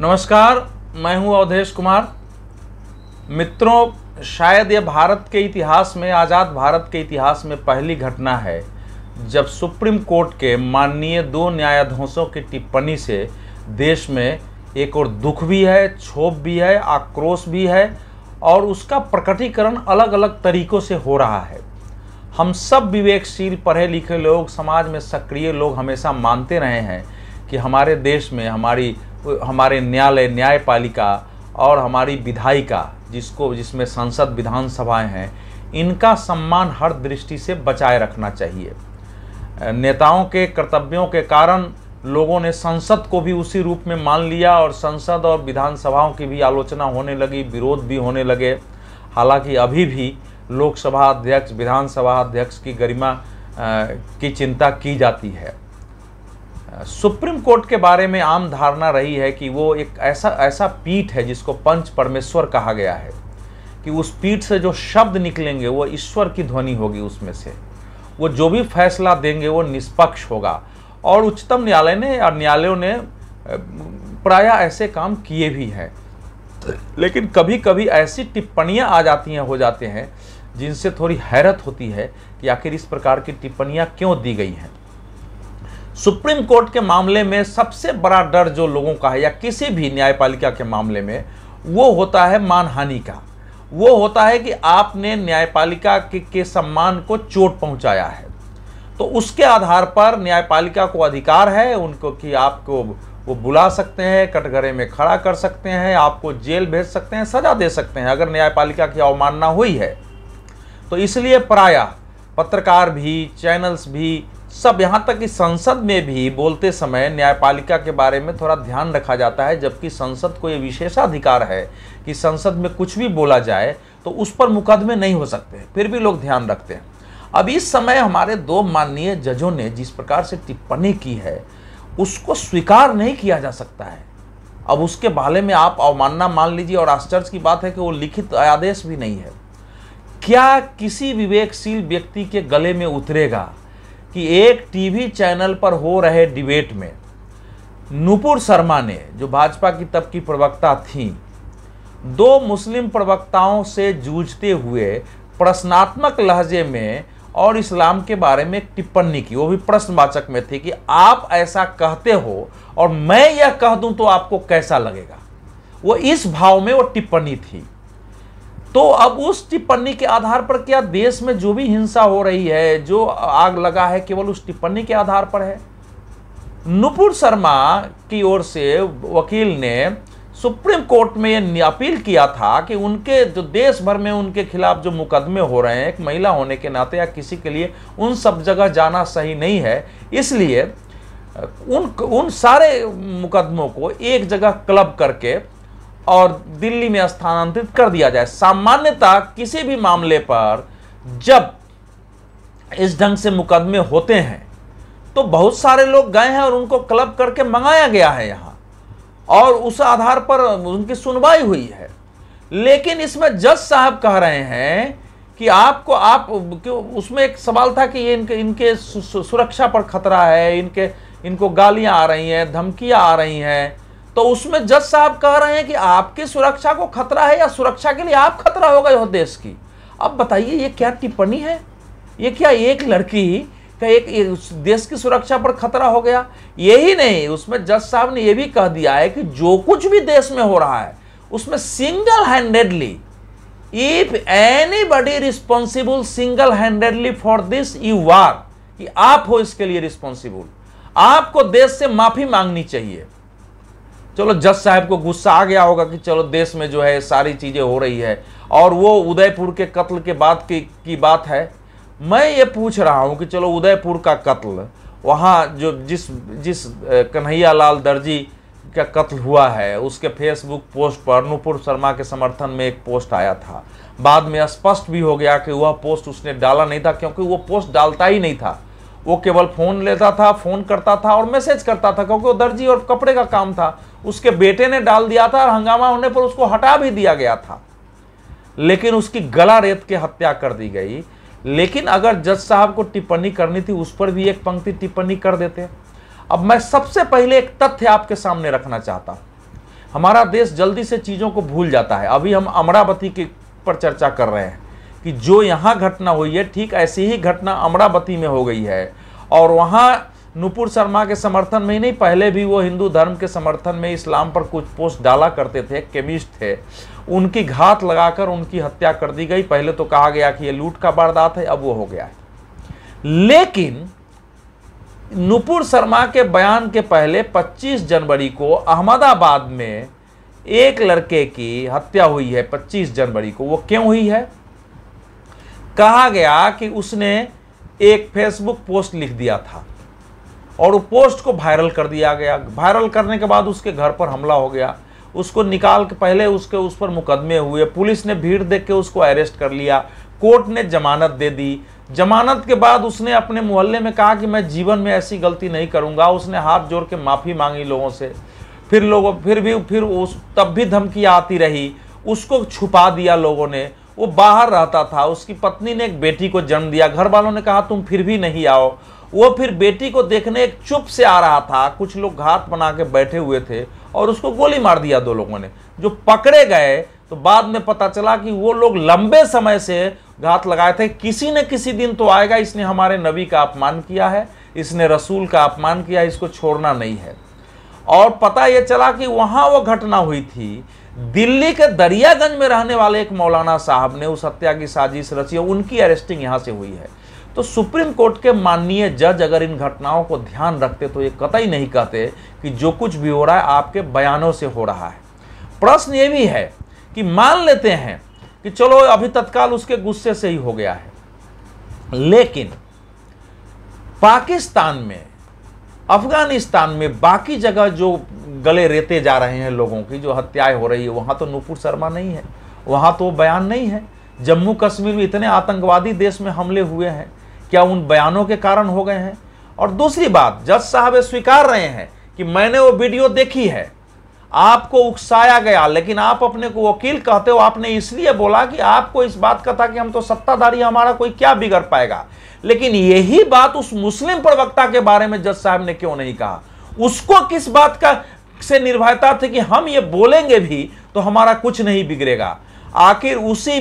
नमस्कार मैं हूं अवधेश कुमार मित्रों शायद यह भारत के इतिहास में आज़ाद भारत के इतिहास में पहली घटना है जब सुप्रीम कोर्ट के माननीय दो न्यायाधीशों की टिप्पणी से देश में एक और दुख भी है क्षोभ भी है आक्रोश भी है और उसका प्रकटीकरण अलग अलग तरीक़ों से हो रहा है हम सब विवेकशील पढ़े लिखे लोग समाज में सक्रिय लोग हमेशा मानते रहे हैं कि हमारे देश में हमारी हमारे न्यायालय न्यायपालिका और हमारी विधायिका जिसको जिसमें संसद विधानसभाएं हैं इनका सम्मान हर दृष्टि से बचाए रखना चाहिए नेताओं के कर्तव्यों के कारण लोगों ने संसद को भी उसी रूप में मान लिया और संसद और विधानसभाओं की भी आलोचना होने लगी विरोध भी होने लगे हालांकि अभी भी लोकसभा अध्यक्ष विधानसभा अध्यक्ष की गरिमा की चिंता की जाती है सुप्रीम कोर्ट के बारे में आम धारणा रही है कि वो एक ऐसा ऐसा पीठ है जिसको पंच परमेश्वर कहा गया है कि उस पीठ से जो शब्द निकलेंगे वो ईश्वर की ध्वनि होगी उसमें से वो जो भी फैसला देंगे वो निष्पक्ष होगा और उच्चतम न्यायालय ने और न्यायालयों ने प्राय ऐसे काम किए भी हैं लेकिन कभी कभी ऐसी टिप्पणियाँ आ जाती हैं हो जाते हैं जिनसे थोड़ी हैरत होती है कि आखिर इस प्रकार की टिप्पणियाँ क्यों दी गई हैं सुप्रीम कोर्ट के मामले में सबसे बड़ा डर जो लोगों का है या किसी भी न्यायपालिका के मामले में वो होता है मानहानि का वो होता है कि आपने न्यायपालिका के, के सम्मान को चोट पहुंचाया है तो उसके आधार पर न्यायपालिका को अधिकार है उनको कि आपको वो बुला सकते हैं कटघरे में खड़ा कर सकते हैं आपको जेल भेज सकते हैं सजा दे सकते हैं अगर न्यायपालिका की अवमानना हुई है तो इसलिए प्रायः पत्रकार भी चैनल्स भी सब यहाँ तक कि संसद में भी बोलते समय न्यायपालिका के बारे में थोड़ा ध्यान रखा जाता है जबकि संसद को ये विशेषाधिकार है कि संसद में कुछ भी बोला जाए तो उस पर मुकदमे नहीं हो सकते फिर भी लोग ध्यान रखते हैं अब इस समय हमारे दो माननीय जजों ने जिस प्रकार से टिप्पणी की है उसको स्वीकार नहीं किया जा सकता है अब उसके बाले में आप अवमानना मान लीजिए और आश्चर्य की बात है कि वो लिखित आदेश भी नहीं है क्या किसी विवेकशील व्यक्ति के गले में उतरेगा कि एक टीवी चैनल पर हो रहे डिबेट में नुपुर शर्मा ने जो भाजपा की तब की प्रवक्ता थी दो मुस्लिम प्रवक्ताओं से जूझते हुए प्रश्नात्मक लहजे में और इस्लाम के बारे में एक टिप्पणी की वो भी प्रश्नवाचक में थी कि आप ऐसा कहते हो और मैं यह कह दूं तो आपको कैसा लगेगा वो इस भाव में वो टिप्पणी थी तो अब उस टिप्पणी के आधार पर क्या देश में जो भी हिंसा हो रही है जो आग लगा है केवल उस टिप्पणी के आधार पर है नुपुर शर्मा की ओर से वकील ने सुप्रीम कोर्ट में ये अपील किया था कि उनके जो देश भर में उनके खिलाफ जो मुकदमे हो रहे हैं एक महिला होने के नाते या किसी के लिए उन सब जगह जाना सही नहीं है इसलिए उन उन सारे मुकदमों को एक जगह क्लब करके और दिल्ली में स्थानांतरित कर दिया जाए सामान्यतः किसी भी मामले पर जब इस ढंग से मुकदमे होते हैं तो बहुत सारे लोग गए हैं और उनको क्लब करके मंगाया गया है यहाँ और उस आधार पर उनकी सुनवाई हुई है लेकिन इसमें जज साहब कह रहे हैं कि आपको आप उसमें एक सवाल था कि ये इनके इनके सुरक्षा पर खतरा है इनके इनको गालियां आ रही हैं धमकियां आ रही हैं तो उसमें जज साहब कह रहे हैं कि आपकी सुरक्षा को खतरा है या सुरक्षा के लिए आप खतरा हो गए हो देश की अब बताइए ये क्या टिप्पणी है ये क्या एक लड़की का एक, एक देश की सुरक्षा पर खतरा हो गया यही नहीं उसमें जज साहब ने यह भी कह दिया है कि जो कुछ भी देश में हो रहा है उसमें single handedly if anybody responsible single handedly for this you are कि आप हो इसके लिए रिस्पॉन्सिबल आपको देश से माफी मांगनी चाहिए चलो जज साहब को गुस्सा आ गया होगा कि चलो देश में जो है सारी चीज़ें हो रही है और वो उदयपुर के कत्ल के बाद की, की बात है मैं ये पूछ रहा हूँ कि चलो उदयपुर का कत्ल वहाँ जो जिस जिस कन्हैया लाल दर्जी का कत्ल हुआ है उसके फेसबुक पोस्ट पर अनुपुर शर्मा के समर्थन में एक पोस्ट आया था बाद में स्पष्ट भी हो गया कि वह पोस्ट उसने डाला नहीं था क्योंकि वो पोस्ट डालता ही नहीं था वो केवल फ़ोन लेता था फ़ोन करता था और मैसेज करता था क्योंकि वो दर्जी और कपड़े का काम था उसके बेटे ने डाल दिया था और हंगामा होने पर उसको हटा भी दिया गया था लेकिन उसकी गला रेत के हत्या कर दी गई लेकिन अगर जज साहब को टिप्पणी करनी थी उस पर भी एक पंक्ति टिप्पणी कर देते अब मैं सबसे पहले एक तथ्य आपके सामने रखना चाहता हूँ हमारा देश जल्दी से चीज़ों को भूल जाता है अभी हम अमरावती के पर चर्चा कर रहे हैं कि जो यहाँ घटना हुई है ठीक ऐसी ही घटना अमरावती में हो गई है और वहाँ नुपुर शर्मा के समर्थन में ही नहीं पहले भी वो हिंदू धर्म के समर्थन में इस्लाम पर कुछ पोस्ट डाला करते थे केमिस्ट थे उनकी घात लगाकर उनकी हत्या कर दी गई पहले तो कहा गया कि ये लूट का वारदात है अब वो हो गया है लेकिन नुपुर शर्मा के बयान के पहले 25 जनवरी को अहमदाबाद में एक लड़के की हत्या हुई है 25 जनवरी को वो क्यों हुई है कहा गया कि उसने एक फेसबुक पोस्ट लिख दिया था और वो पोस्ट को वायरल कर दिया गया वायरल करने के बाद उसके घर पर हमला हो गया उसको निकाल के पहले उसके उस पर मुकदमे हुए पुलिस ने भीड़ देख के उसको अरेस्ट कर लिया कोर्ट ने जमानत दे दी जमानत के बाद उसने अपने मोहल्ले में कहा कि मैं जीवन में ऐसी गलती नहीं करूंगा उसने हाथ जोड़ के माफ़ी मांगी लोगों से फिर लोगों फिर भी फिर उस तब भी धमकी आती रही उसको छुपा दिया लोगों ने वो बाहर रहता था उसकी पत्नी ने एक बेटी को जन्म दिया घर वालों ने कहा तुम फिर भी नहीं आओ वो फिर बेटी को देखने एक चुप से आ रहा था कुछ लोग घात बना के बैठे हुए थे और उसको गोली मार दिया दो लोगों ने जो पकड़े गए तो बाद में पता चला कि वो लोग लंबे समय से घात लगाए थे किसी न किसी दिन तो आएगा इसने हमारे नबी का अपमान किया है इसने रसूल का अपमान किया इसको छोड़ना नहीं है और पता यह चला कि वहाँ वो घटना हुई थी दिल्ली के दरियागंज में रहने वाले एक मौलाना साहब ने उस हत्या की साजिश रची है उनकी अरेस्टिंग यहाँ से हुई है तो सुप्रीम कोर्ट के माननीय जज अगर इन घटनाओं को ध्यान रखते तो ये कतई नहीं कहते कि जो कुछ भी हो रहा है आपके बयानों से हो रहा है प्रश्न ये भी है कि मान लेते हैं कि चलो अभी तत्काल उसके गुस्से से ही हो गया है लेकिन पाकिस्तान में अफगानिस्तान में बाकी जगह जो गले रेते जा रहे हैं लोगों की जो हत्याएं हो रही है वहाँ तो नूपुर शर्मा नहीं है वहाँ तो बयान नहीं है जम्मू कश्मीर में इतने आतंकवादी देश में हमले हुए हैं क्या उन बयानों के कारण हो गए हैं और दूसरी बात जज साहब स्वीकार रहे हैं कि मैंने वो वीडियो देखी है आपको उकसाया गया लेकिन आप अपने को वकील कहते हो आपने इसलिए बोला कि आपको इस बात का था कि हम तो सत्ताधारी हमारा कोई क्या बिगड़ पाएगा लेकिन यही बात उस मुस्लिम प्रवक्ता के बारे में जज साहब ने क्यों नहीं कहा उसको किस बात का से निर्भयता थी कि हम ये बोलेंगे भी तो हमारा कुछ नहीं बिगड़ेगा आखिर उसी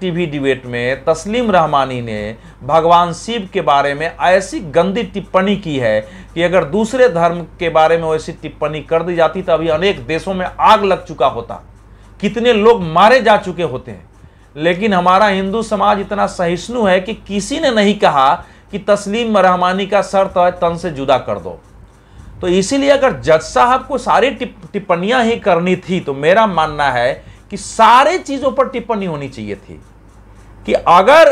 टीवी डिबेट में तस्लीम रहमानी ने भगवान शिव के बारे में ऐसी गंदी टिप्पणी की है कि अगर दूसरे धर्म के बारे में वैसी टिप्पणी कर दी जाती तो अभी अनेक देशों में आग लग चुका होता कितने लोग मारे जा चुके होते हैं लेकिन हमारा हिंदू समाज इतना सहिष्णु है कि किसी ने नहीं कहा कि तस्लीम रहमानी का शर्त है तन से जुदा कर दो तो इसीलिए अगर जज साहब को सारी टिप्पणियाँ ही करनी थी तो मेरा मानना है कि सारे चीज़ों पर टिप्पणी होनी चाहिए थी कि अगर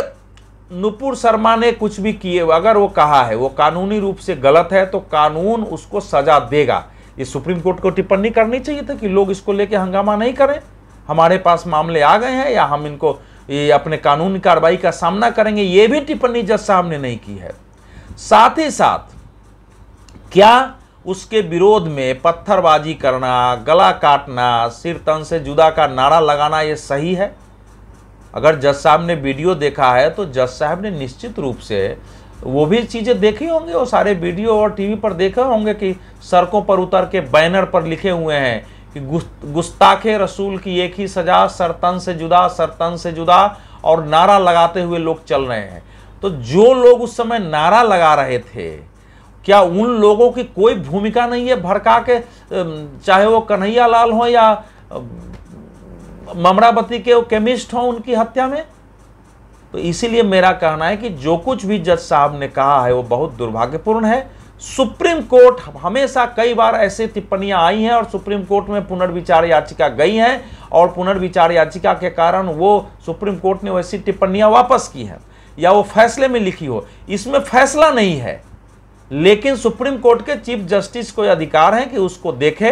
नुपुर शर्मा ने कुछ भी किए अगर वो कहा है वो कानूनी रूप से गलत है तो कानून उसको सजा देगा ये सुप्रीम कोर्ट को टिप्पणी करनी चाहिए था कि लोग इसको लेके हंगामा नहीं करें हमारे पास मामले आ गए हैं या हम इनको ये अपने कानूनी कार्रवाई का सामना करेंगे ये भी टिप्पणी जज साहब ने नहीं की है साथ ही साथ क्या उसके विरोध में पत्थरबाजी करना गला काटना सिर तन से जुदा का नारा लगाना ये सही है अगर जज साहब ने वीडियो देखा है तो जज साहब ने निश्चित रूप से वो भी चीज़ें देखी होंगी वो सारे वीडियो और टीवी पर देखे होंगे कि सड़कों पर उतर के बैनर पर लिखे हुए हैं कि गुस्ताखे रसूल की एक ही सज़ा सरतन से जुदा सरतन से जुदा और नारा लगाते हुए लोग चल रहे हैं तो जो लोग उस समय नारा लगा रहे थे क्या उन लोगों की कोई भूमिका नहीं है भड़का के चाहे वो कन्हैया लाल हों या ममरावती के वो केमिस्ट हों उनकी हत्या में तो इसीलिए मेरा कहना है कि जो कुछ भी जज साहब ने कहा है वो बहुत दुर्भाग्यपूर्ण है सुप्रीम कोर्ट हमेशा कई बार ऐसे टिप्पणियां आई हैं और सुप्रीम कोर्ट में पुनर्विचार याचिका गई हैं और पुनर्विचार याचिका के कारण वो सुप्रीम कोर्ट ने वैसी टिप्पणियां वापस की हैं या वो फैसले में लिखी हो इसमें फैसला नहीं है लेकिन सुप्रीम कोर्ट के चीफ जस्टिस को अधिकार है कि उसको देखे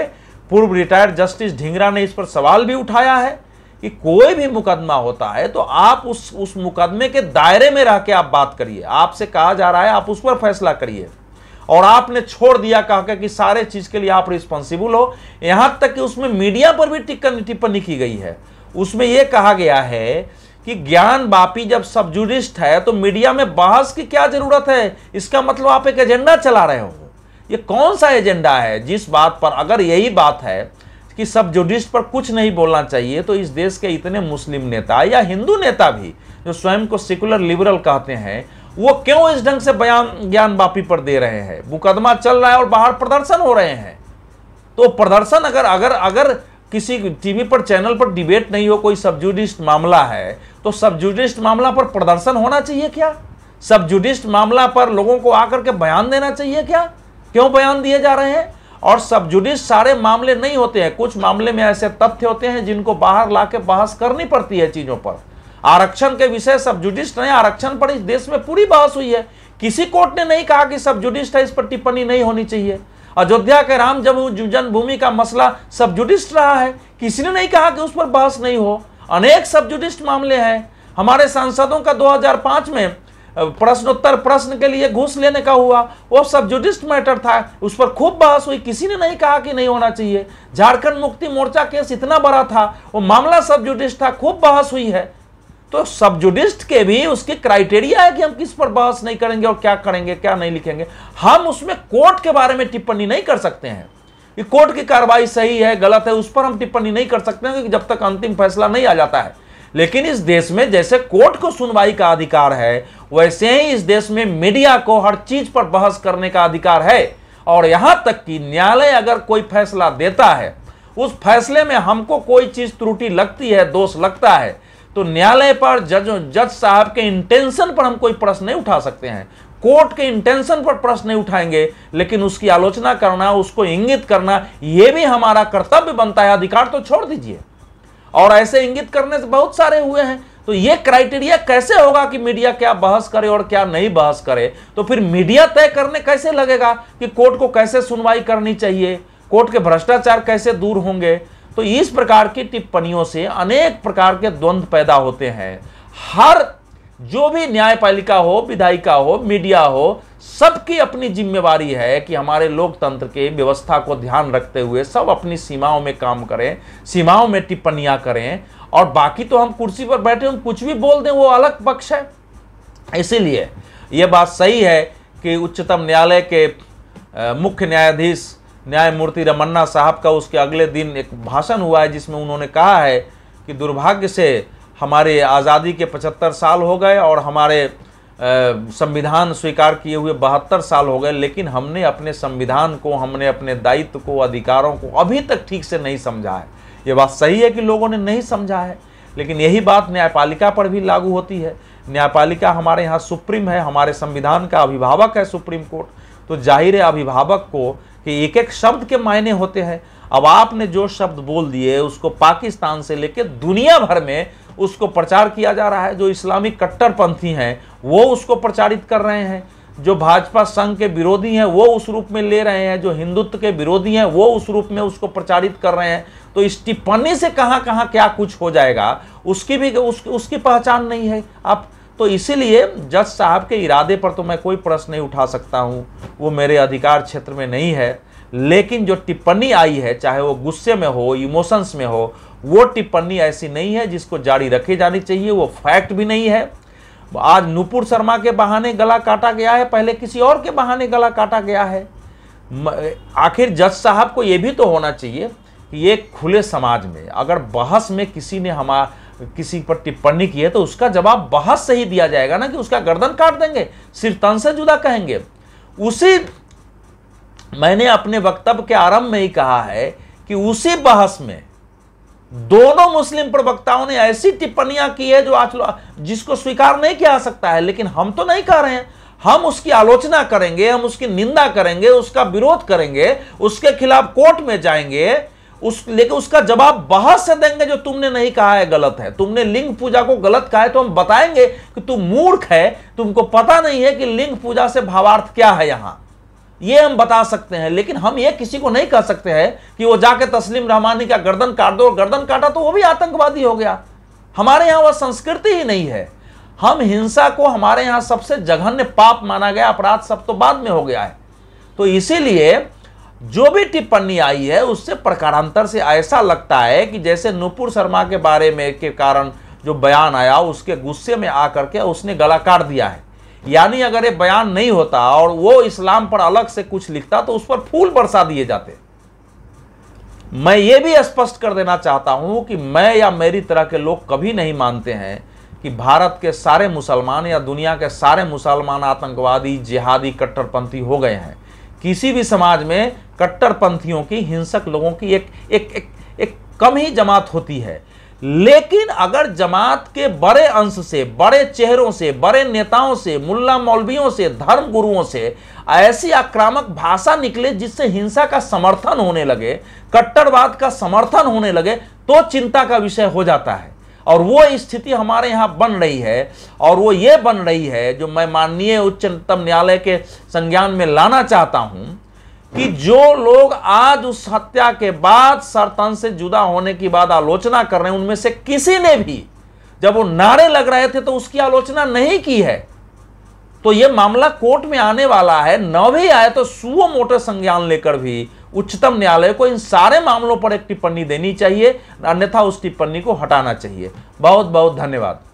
पूर्व रिटायर्ड जस्टिस ढिंगरा ने इस पर सवाल भी उठाया है कि कोई भी मुकदमा होता है तो आप उस उस मुकदमे के दायरे में रह के आप बात करिए आपसे कहा जा रहा है आप उस पर फैसला करिए और आपने छोड़ दिया कहा कि सारे चीज़ के लिए आप रिस्पॉन्सिबल हो यहां तक कि उसमें मीडिया पर भी टिक्कन टिप्पणी की गई है उसमें यह कहा गया है कि ज्ञान बापी जब सब जुडिस्ट है तो मीडिया में बहस की क्या जरूरत है इसका मतलब आप एक एजेंडा चला रहे हो ये कौन सा एजेंडा है जिस बात पर अगर यही बात है कि सब जुडिस्ट पर कुछ नहीं बोलना चाहिए तो इस देश के इतने मुस्लिम नेता या हिंदू नेता भी जो स्वयं को सेकुलर लिबरल कहते हैं वो क्यों इस ढंग से बयान ज्ञान बापी पर दे रहे हैं मुकदमा चल रहा है और बाहर प्रदर्शन हो रहे हैं तो प्रदर्शन अगर अगर अगर किसी टीवी पर चैनल पर डिबेट नहीं हो कोई जुडिस्ट मामला है तो जुडिस्ट मामला पर प्रदर्शन होना चाहिए क्या जुडिस्ट मामला पर लोगों को आकर के बयान देना चाहिए क्या क्यों बयान दिए जा रहे हैं और जुडिस्ट सारे मामले नहीं होते हैं कुछ मामले में ऐसे तथ्य होते हैं जिनको बाहर ला के बहस करनी पड़ती है चीज़ों पर आरक्षण के विषय सब्जुडिस्ट नहीं आरक्षण पर इस देश में पूरी बहस हुई है किसी कोर्ट ने नहीं कहा कि सब जुडिस्ट है इस पर टिप्पणी नहीं होनी चाहिए अयोध्या के राम जन्मभूमि का मसला सब जुडिस्ट रहा है किसी ने नहीं कहा कि उस पर बहस नहीं हो अनेक सब जुडिस्ट मामले हैं हमारे सांसदों का 2005 में प्रश्नोत्तर प्रश्न के लिए घूस लेने का हुआ वो सब जुडिस्ट मैटर था उस पर खूब बहस हुई किसी ने नहीं कहा कि नहीं होना चाहिए झारखंड मुक्ति मोर्चा केस इतना बड़ा था वो मामला सब जुडिस्ट था खूब बहस हुई है तो सब जुडिस्ट के भी उसके क्राइटेरिया है कि हम किस पर बहस नहीं करेंगे और क्या करेंगे क्या नहीं लिखेंगे हम उसमें कोर्ट के बारे में टिप्पणी नहीं कर सकते हैं कि कोर्ट की कार्रवाई सही है गलत है उस पर हम टिप्पणी नहीं कर सकते क्योंकि जब तक अंतिम फैसला नहीं आ जाता है लेकिन इस देश में जैसे कोर्ट को सुनवाई का अधिकार है वैसे ही इस देश में मीडिया को हर चीज पर बहस करने का अधिकार है और यहां तक कि न्यायालय अगर कोई फैसला देता है उस फैसले में हमको कोई चीज त्रुटि लगती है दोष लगता है तो न्यायालय पर जज जज साहब के इंटेंशन पर हम कोई प्रश्न नहीं उठा सकते हैं कोर्ट के इंटेंशन पर प्रश्न नहीं उठाएंगे लेकिन उसकी आलोचना करना उसको इंगित करना यह भी हमारा कर्तव्य बनता है अधिकार तो छोड़ दीजिए और ऐसे इंगित करने से बहुत सारे हुए हैं तो ये क्राइटेरिया कैसे होगा कि मीडिया क्या बहस करे और क्या नहीं बहस करे तो फिर मीडिया तय करने कैसे लगेगा कि कोर्ट को कैसे सुनवाई करनी चाहिए कोर्ट के भ्रष्टाचार कैसे दूर होंगे तो इस प्रकार की टिप्पणियों से अनेक प्रकार के द्वंद पैदा होते हैं हर जो भी न्यायपालिका हो विधायिका हो मीडिया हो सबकी अपनी जिम्मेवारी है कि हमारे लोकतंत्र के व्यवस्था को ध्यान रखते हुए सब अपनी सीमाओं में काम करें सीमाओं में टिप्पणियां करें और बाकी तो हम कुर्सी पर बैठे हम कुछ भी बोल दें वो अलग पक्ष है इसीलिए यह बात सही है कि उच्चतम न्यायालय के मुख्य न्यायाधीश न्यायमूर्ति रमन्ना साहब का उसके अगले दिन एक भाषण हुआ है जिसमें उन्होंने कहा है कि दुर्भाग्य से हमारे आज़ादी के 75 साल हो गए और हमारे संविधान स्वीकार किए हुए बहत्तर साल हो गए लेकिन हमने अपने संविधान को हमने अपने दायित्व को अधिकारों को अभी तक ठीक से नहीं समझा है ये बात सही है कि लोगों ने नहीं समझा है लेकिन यही बात न्यायपालिका पर भी लागू होती है न्यायपालिका हमारे यहाँ सुप्रीम है हमारे संविधान का अभिभावक है सुप्रीम कोर्ट तो जाहिर है अभिभावक को कि एक एक शब्द के मायने होते हैं अब आपने जो शब्द बोल दिए उसको पाकिस्तान से लेकर दुनिया भर में उसको प्रचार किया जा रहा है जो इस्लामिक कट्टरपंथी हैं वो उसको प्रचारित कर रहे हैं जो भाजपा संघ के विरोधी हैं वो उस रूप में ले रहे हैं जो हिंदुत्व के विरोधी हैं वो उस रूप में उसको प्रचारित कर रहे हैं तो इस टिप्पणी से कहाँ कहाँ क्या कुछ हो जाएगा उसकी भी उस, उसकी पहचान नहीं है आप तो इसीलिए जज साहब के इरादे पर तो मैं कोई प्रश्न नहीं उठा सकता हूँ वो मेरे अधिकार क्षेत्र में नहीं है लेकिन जो टिप्पणी आई है चाहे वो गुस्से में हो इमोशंस में हो वो टिप्पणी ऐसी नहीं है जिसको जारी रखी जानी चाहिए वो फैक्ट भी नहीं है आज नूपुर शर्मा के बहाने गला काटा गया है पहले किसी और के बहाने गला काटा गया है आखिर जज साहब को ये भी तो होना चाहिए कि ये खुले समाज में अगर बहस में किसी ने हमारा किसी पर टिप्पणी की है तो उसका जवाब बहस से ही दिया जाएगा ना कि उसका गर्दन काट देंगे सिर्फ तन से जुदा कहेंगे उसी मैंने अपने वक्तव्य के आरंभ में ही कहा है कि उसी बहस में दोनों मुस्लिम प्रवक्ताओं ने ऐसी टिप्पणियां की है जो आज जिसको स्वीकार नहीं किया जा सकता है लेकिन हम तो नहीं कह रहे हैं हम उसकी आलोचना करेंगे हम उसकी निंदा करेंगे उसका विरोध करेंगे उसके खिलाफ कोर्ट में जाएंगे उस लेकिन उसका जवाब बहस से देंगे जो तुमने नहीं कहा है गलत है तुमने लिंग पूजा को गलत कहा है तो हम बताएंगे कि तू मूर्ख है तुमको पता नहीं है कि लिंग पूजा से भावार्थ क्या है यहां ये हम बता सकते हैं लेकिन हम ये किसी को नहीं कह सकते हैं कि वो जाके तस्लीम रहमानी का गर्दन काट दो और गर्दन काटा तो वो भी आतंकवादी हो गया हमारे यहां वह संस्कृति ही नहीं है हम हिंसा को हमारे यहां सबसे जघन्य पाप माना गया अपराध सब तो बाद में हो गया है तो इसीलिए जो भी टिप्पणी आई है उससे प्रकारांतर से ऐसा लगता है कि जैसे नुपुर शर्मा के बारे में के कारण जो बयान आया उसके गुस्से में आकर के उसने गला काट दिया है यानी अगर ये बयान नहीं होता और वो इस्लाम पर अलग से कुछ लिखता तो उस पर फूल बरसा दिए जाते मैं ये भी स्पष्ट कर देना चाहता हूं कि मैं या मेरी तरह के लोग कभी नहीं मानते हैं कि भारत के सारे मुसलमान या दुनिया के सारे मुसलमान आतंकवादी जिहादी कट्टरपंथी हो गए हैं किसी भी समाज में कट्टरपंथियों की हिंसक लोगों की एक एक एक, एक कम ही जमात होती है लेकिन अगर जमात के बड़े अंश से बड़े चेहरों से बड़े नेताओं से मुल्ला मौलवियों से धर्म गुरुओं से ऐसी आक्रामक भाषा निकले जिससे हिंसा का समर्थन होने लगे कट्टरवाद का समर्थन होने लगे तो चिंता का विषय हो जाता है और वो स्थिति हमारे यहाँ बन रही है और वो ये बन रही है जो मैं माननीय उच्चतम न्यायालय के संज्ञान में लाना चाहता हूँ कि जो लोग आज उस हत्या के बाद सरतन से जुदा होने की बात आलोचना कर रहे हैं उनमें से किसी ने भी जब वो नारे लग रहे थे तो उसकी आलोचना नहीं की है तो यह मामला कोर्ट में आने वाला है न भी आए तो सुओ मोटे संज्ञान लेकर भी उच्चतम न्यायालय को इन सारे मामलों पर एक टिप्पणी देनी चाहिए अन्यथा उस टिप्पणी को हटाना चाहिए बहुत बहुत धन्यवाद